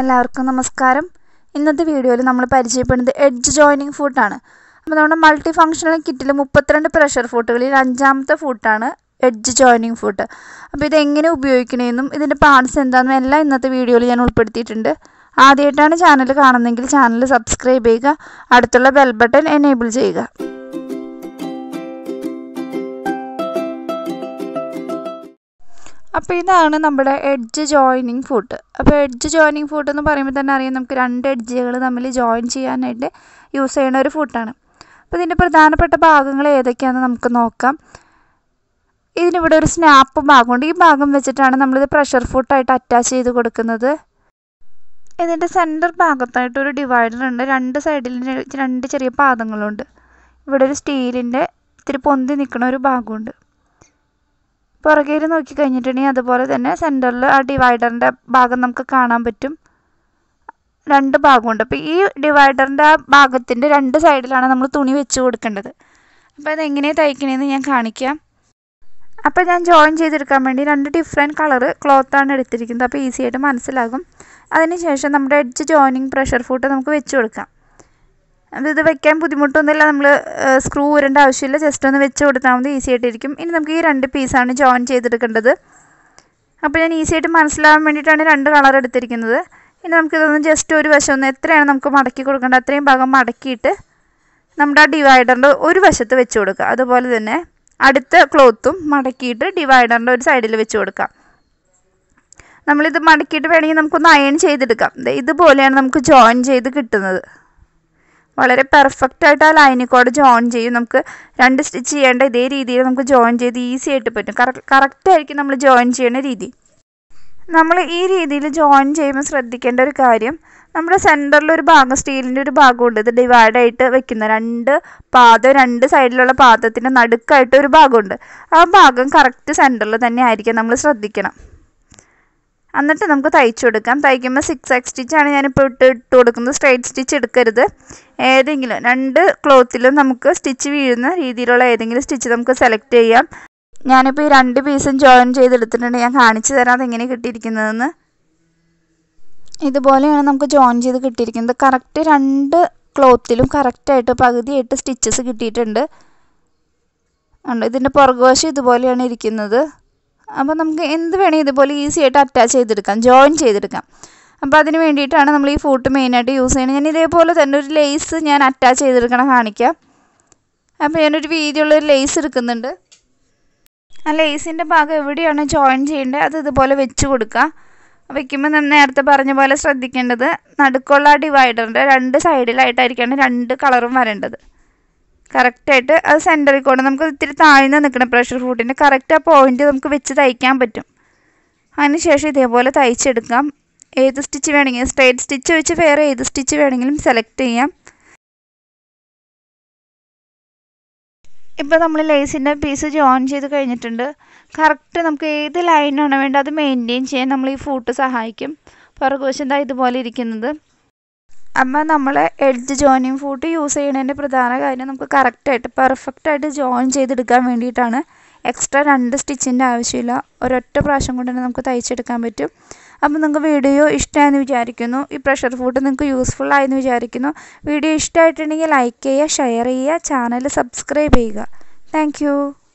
എല്ലാവർക്കും നമസ്കാരം ഇന്നത്തെ വീഡിയോയിൽ നമ്മൾ പരിചയപ്പെടുന്നത് എഡ്ജ് ജോയിനിങ് ഫുട്ടാണ് അപ്പോൾ നമ്മുടെ മൾട്ടി ഫങ്ഷണൽ കിറ്റിൽ മുപ്പത്തിരണ്ട് പ്രഷർ ഫൂട്ടുകളിൽ അഞ്ചാമത്തെ ഫൂട്ടാണ് എഡ്ജ് ജോയിനിങ് ഫുട്ട് അപ്പോൾ ഇതെങ്ങനെ ഉപയോഗിക്കണമെന്നും ഇതിൻ്റെ പാർട്സ് എന്താണെന്നും എല്ലാം ഇന്നത്തെ വീഡിയോയിൽ ഞാൻ ഉൾപ്പെടുത്തിയിട്ടുണ്ട് ആദ്യമായിട്ടാണ് ചാനൽ കാണുന്നതെങ്കിൽ ചാനൽ സബ്സ്ക്രൈബ് ചെയ്യുക അടുത്തുള്ള ബെൽ ബട്ടൺ എനേബിൾ ചെയ്യുക അപ്പോൾ ഇതാണ് നമ്മുടെ എഡ്ജ് ജോയിനിങ് ഫൂട്ട് അപ്പോൾ എഡ്ജ് ജോയിനിങ് ഫൂട്ട് എന്ന് പറയുമ്പോൾ തന്നെ അറിയാം നമുക്ക് രണ്ട് എഡ്ജുകൾ തമ്മിൽ ജോയിൻ ചെയ്യാനായിട്ട് യൂസ് ചെയ്യുന്ന ഒരു ഫൂട്ടാണ് അപ്പോൾ ഇതിൻ്റെ പ്രധാനപ്പെട്ട ഭാഗങ്ങൾ ഏതൊക്കെയാണെന്ന് നമുക്ക് നോക്കാം ഇതിനിവിടെ ഒരു സ്നാപ്പ് ഭാഗമുണ്ട് ഈ ഭാഗം വെച്ചിട്ടാണ് നമ്മളിത് പ്രഷർ ഫൂട്ടായിട്ട് അറ്റാച്ച് ചെയ്ത് കൊടുക്കുന്നത് ഇതിൻ്റെ സെൻറ്റർ ഭാഗത്തായിട്ട് ഒരു ഡിവൈഡർ ഉണ്ട് രണ്ട് സൈഡിൽ രണ്ട് ചെറിയ പാദങ്ങളുണ്ട് ഇവിടെ ഒരു സ്റ്റീലിൻ്റെ ഇത്തിരി പൊന്തി നിൽക്കുന്ന ഒരു ഭാഗമുണ്ട് പുറകിൽ നോക്കി കഴിഞ്ഞിട്ടുണ്ടെങ്കിൽ അതുപോലെ തന്നെ സെൻറ്ററിൽ ആ ഡിവൈഡറിൻ്റെ ഭാഗം നമുക്ക് കാണാൻ പറ്റും രണ്ട് ഭാഗമുണ്ട് അപ്പോൾ ഈ ഡിവൈഡറിൻ്റെ ആ ഭാഗത്തിൻ്റെ രണ്ട് സൈഡിലാണ് നമ്മൾ തുണി വെച്ച് കൊടുക്കേണ്ടത് അപ്പോൾ അതെങ്ങനെയാണ് തയ്ക്കണേന്ന് ഞാൻ കാണിക്കാം അപ്പോൾ ഞാൻ ജോയിൻ ചെയ്തെടുക്കാൻ വേണ്ടി രണ്ട് ഡിഫറെൻറ്റ് കളർ ക്ലോത്താണ് എടുത്തിരിക്കുന്നത് അപ്പോൾ ഈസി ആയിട്ട് മനസ്സിലാകും അതിനുശേഷം നമ്മുടെ എഡ്ജ് ജോയിനിങ് പ്രഷർ ഫൂട്ട് നമുക്ക് വെച്ച് കൊടുക്കാം അപ്പോൾ ഇത് വെക്കാൻ ബുദ്ധിമുട്ടൊന്നുമില്ല നമ്മൾ സ്ക്രൂ ഊരേണ്ട ആവശ്യമില്ല ജസ്റ്റ് ഒന്ന് വെച്ച് കൊടുത്താൽ മതി ഈസി ആയിട്ടിരിക്കും ഇനി നമുക്ക് ഈ രണ്ട് പീസാണ് ജോയിൻ ചെയ്തെടുക്കേണ്ടത് അപ്പോൾ ഞാൻ ഈസി ആയിട്ട് മനസ്സിലാവാൻ വേണ്ടിയിട്ടാണ് രണ്ട് കളർ എടുത്തിരിക്കുന്നത് ഇനി നമുക്കിതൊന്ന് ജസ്റ്റ് ഒരു വശം ഒന്ന് എത്രയാണ് നമുക്ക് മടക്കി കൊടുക്കേണ്ടത് അത്രയും ഭാഗം മടക്കിയിട്ട് നമ്മുടെ ആ ഡിവൈഡറിൻ്റെ ഒരു വശത്ത് വെച്ച് കൊടുക്കുക അതുപോലെ തന്നെ അടുത്ത ക്ലോത്തും മടക്കിയിട്ട് ഡിവൈഡറിൻ്റെ ഒരു സൈഡിൽ വെച്ച് കൊടുക്കാം നമ്മളിത് മടക്കിയിട്ട് വേണമെങ്കിൽ നമുക്കൊന്ന് അയൺ ചെയ്തെടുക്കാം ഇതുപോലെയാണ് നമുക്ക് ജോയിൻ ചെയ്ത് കിട്ടുന്നത് വളരെ പെർഫെക്റ്റ് ആയിട്ട് ആ ലൈനിൽ കൂടെ ജോയിൻ ചെയ്യും നമുക്ക് രണ്ട് സ്റ്റിച്ച് ചെയ്യേണ്ട ഇതേ രീതിയിൽ നമുക്ക് ജോയിൻ ചെയ്ത് ഈസി ആയിട്ട് പറ്റും കറക്റ്റ് ആയിരിക്കും നമ്മൾ ജോയിൻ ചെയ്യുന്ന രീതി നമ്മൾ ഈ രീതിയിൽ ജോയിൻ ചെയ്യുമ്പോൾ ശ്രദ്ധിക്കേണ്ട ഒരു കാര്യം നമ്മുടെ സെൻറ്ററിൽ ഒരു ഭാഗം സ്റ്റീലിൻ്റെ ഒരു ഭാഗമുണ്ട് ഇത് ഡിവൈഡായിട്ട് വെക്കുന്ന രണ്ട് പാദം രണ്ട് സൈഡിലുള്ള പാദത്തിൻ്റെ നടുക്കായിട്ട് ഒരു ഭാഗമുണ്ട് ആ ഭാഗം കറക്റ്റ് സെൻറ്ററിൽ തന്നെ ആയിരിക്കും നമ്മൾ ശ്രദ്ധിക്കണം എന്നിട്ട് നമുക്ക് തയ്ച്ചു കൊടുക്കാം തയ്ക്കുമ്പോൾ സിക്സ് എക്സ് സ്റ്റിച്ചാണ് ഞാനിപ്പോൾ ഇട്ട് ഇട്ട് കൊടുക്കുന്നത് സ്ട്രൈറ്റ് സ്റ്റിച്ച് എടുക്കരുത് ഏതെങ്കിലും രണ്ട് ക്ലോത്തിലും നമുക്ക് സ്റ്റിച്ച് വീഴുന്ന രീതിയിലുള്ള ഏതെങ്കിലും സ്റ്റിച്ച് നമുക്ക് സെലക്ട് ചെയ്യാം ഞാനിപ്പോൾ ഈ രണ്ട് പീസും ജോയിൻ ചെയ്തെടുത്തിട്ടുണ്ട് ഞാൻ കാണിച്ചു തരാം അതെങ്ങനെ കിട്ടിയിരിക്കുന്നതെന്ന് ഇതുപോലെയാണ് നമുക്ക് ജോയിൻ ചെയ്ത് കിട്ടിയിരിക്കുന്നത് കറക്റ്റ് രണ്ട് ക്ലോത്തിലും കറക്റ്റായിട്ട് പകുതിയായിട്ട് സ്റ്റിച്ചസ് കിട്ടിയിട്ടുണ്ട് ഉണ്ട് ഇതിൻ്റെ പുറകുവശം ഇതുപോലെയാണ് ഇരിക്കുന്നത് അപ്പോൾ നമുക്ക് എന്ത് വേണേൽ ഇതുപോലെ ഈസി ആയിട്ട് അറ്റാച്ച് ചെയ്തെടുക്കാം ജോയിൻ ചെയ്തെടുക്കാം അപ്പോൾ അതിന് വേണ്ടിയിട്ടാണ് നമ്മൾ ഈ ഫൂട്ട് മെയിനായിട്ട് യൂസ് ചെയ്യുന്നത് ഞാൻ ഇതേപോലെ തന്നെ ഒരു ലേസ് ഞാൻ അറ്റാച്ച് ചെയ്തെടുക്കണം കാണിക്കാം അപ്പോൾ ഞാനൊരു വീതിയുള്ള ഒരു ലേസ് എടുക്കുന്നുണ്ട് ആ ലേസിൻ്റെ ഭാഗം എവിടെയാണ് ജോയിൻ ചെയ്യേണ്ടത് അത് ഇതുപോലെ വെച്ച് കൊടുക്കുക വയ്ക്കുമ്പോൾ നമ്മൾ നേരത്തെ പറഞ്ഞ പോലെ ശ്രദ്ധിക്കേണ്ടത് നടുക്കുള്ള ഡിവൈഡറിൻ്റെ രണ്ട് സൈഡിലായിട്ടായിരിക്കണം രണ്ട് കളറും വരേണ്ടത് കറക്റ്റായിട്ട് അത് സെൻറ്ററിൽ കൊണ്ട് നമുക്ക് ഇത്തിരി താഴ്ന്ന് നിൽക്കണം പ്രഷർ ഫ്രൂട്ടിൻ്റെ കറക്റ്റ് ആ പോയിൻ്റ് നമുക്ക് വെച്ച് തയ്ക്കാൻ പറ്റും അതിനുശേഷം ഇതേപോലെ തയ്ച്ചെടുക്കാം ഏത് സ്റ്റിച്ച് വേണമെങ്കിലും സ്ട്രെയിറ്റ് സ്റ്റിച്ച് വെച്ച് വേറെ ഏത് സ്റ്റിച്ച് വേണമെങ്കിലും സെലക്ട് ചെയ്യാം ഇപ്പോൾ നമ്മൾ ലേസിൻ്റെ പീസ് ജോയിൻ ചെയ്ത് കഴിഞ്ഞിട്ടുണ്ട് കറക്റ്റ് നമുക്ക് ഏത് ലൈനാണ് വേണ്ടത് അത് മെയിൻറ്റെയിൻ ചെയ്യാൻ നമ്മൾ ഈ ഫൂട്ട് സഹായിക്കും പുറകുവശം എന്താ ഇതുപോലെ ഇരിക്കുന്നത് അമ്മ നമ്മൾ എഡ്ജ് ജോയിനിങ് ഫൂട്ട് യൂസ് ചെയ്യുന്നതിൻ്റെ പ്രധാന കാര്യം നമുക്ക് കറക്റ്റായിട്ട് പെർഫെക്റ്റായിട്ട് ജോയിൻ ചെയ്തെടുക്കാൻ വേണ്ടിയിട്ടാണ് എക്സ്ട്രാ രണ്ട് സ്റ്റിച്ചിൻ്റെ ആവശ്യമില്ല ഒരൊറ്റ പ്രാവശ്യം കൊണ്ട് തന്നെ നമുക്ക് തയ്ച്ചെടുക്കാൻ പറ്റും അപ്പോൾ നിങ്ങൾക്ക് വീഡിയോ ഇഷ്ടമായെന്ന് വിചാരിക്കുന്നു ഈ പ്രഷർ ഫുഡ് നിങ്ങൾക്ക് യൂസ്ഫുൾ ആയെന്ന് വിചാരിക്കുന്നു വീഡിയോ ഇഷ്ടമായിട്ടുണ്ടെങ്കിൽ ലൈക്ക് ചെയ്യുക ഷെയർ ചെയ്യുക ചാനൽ സബ്സ്ക്രൈബ് ചെയ്യുക താങ്ക്